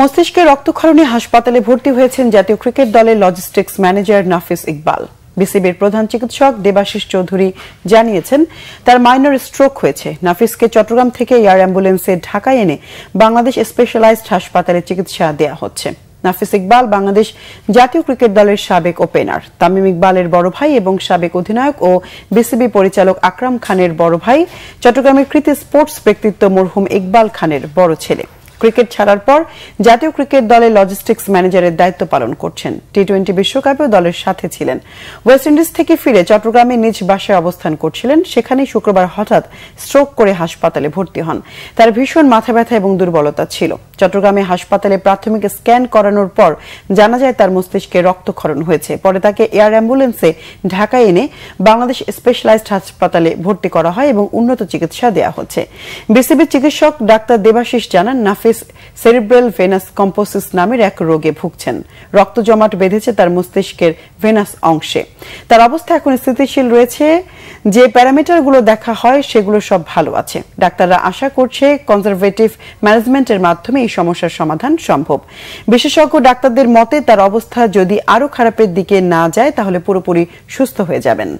মস্তিষ্কের রক্তক্ষরণে হাসপাতালে ভর্তি হয়েছেন জাতীয় ক্রিকেট দলের লজিস্টিক্স ম্যানেজার নাফিস ইকবাল বিসিবির প্রধান চিকিৎসক দেবাশিস চৌধুরী জানিয়েছেন তার মাইনর স্ট্রোক হয়েছে নাফিসকে চট্টগ্রাম থেকে এয়ার অ্যাম্বুলেন্সে ঢাকায় এনে বাংলাদেশ স্পেশালাইজড হাসপাতালে চিকিৎসা দেয়া হচ্ছে নাফিস ইকবাল বাংলাদেশ জাতীয় ক্রিকেট দলের সাবেক ওপেনার তামিম ইকবালের বড় ভাই এবং সাবেক অধিনায়ক ও বিসিবি পরিচালক আকরাম খানের বড় ভাই চট্টগ্রামের কৃতি স্পোর্টস ব্যক্তিত্ব মরহুম ইকবাল খানের বড় ছেলে ক্রিকেট ছাড়ার পর জাতীয় ক্রিকেট দলে লজিস্টিক্স ম্যানেজারের দায়িত্ব পালন করছেন টি টোয়েন্টি বিশ্বকাপেও দলের সাথে ছিলেন ওয়েস্ট ইন্ডিজ থেকে ফিরে চট্টগ্রামে নিজ বাসায় অবস্থান করছিলেন সেখানে শুক্রবার হঠাৎ স্ট্রোক করে হাসপাতালে ভর্তি হন তার ভীষণ মাথা ব্যথা এবং দুর্বলতা ছিল চট্টগ্রামে হাসপাতালে প্রাথমিক স্ক্যান করানোর পর জানা যায় তার মস্তিষ্কে রক্তক্ষরণ হয়েছে পরে তাকে এয়ার অ্যাম্বুলেন্সে ঢাকায় এনে বাংলাদেশ স্পেশালাইজড হাসপাতালে ভর্তি করা হয় এবং উন্নত চিকিৎসা দেওয়া হচ্ছে বিসিবির চিকিৎসক ডাক্তার দেবাশিস জানান নাফি কম্পোসিস সেরিব্রেল ভেনাস কম্পোসিস নামের এক রোগে ভুগছেন রক্ত জমাট বেঁধেছে তার মস্তিষ্কের ভেনাস অংশে তার অবস্থা এখন স্থিতিশীল রয়েছে যে প্যারামিটারগুলো দেখা হয় সেগুলো সব ভালো আছে ডাক্তাররা আশা করছে কনজারভেটিভ ম্যানেজমেন্টের মাধ্যমে এই সমস্যার সমাধান সম্ভব বিশেষজ্ঞ ডাক্তারদের মতে তার অবস্থা যদি আরও খারাপের দিকে না যায় তাহলে পুরোপুরি সুস্থ হয়ে যাবেন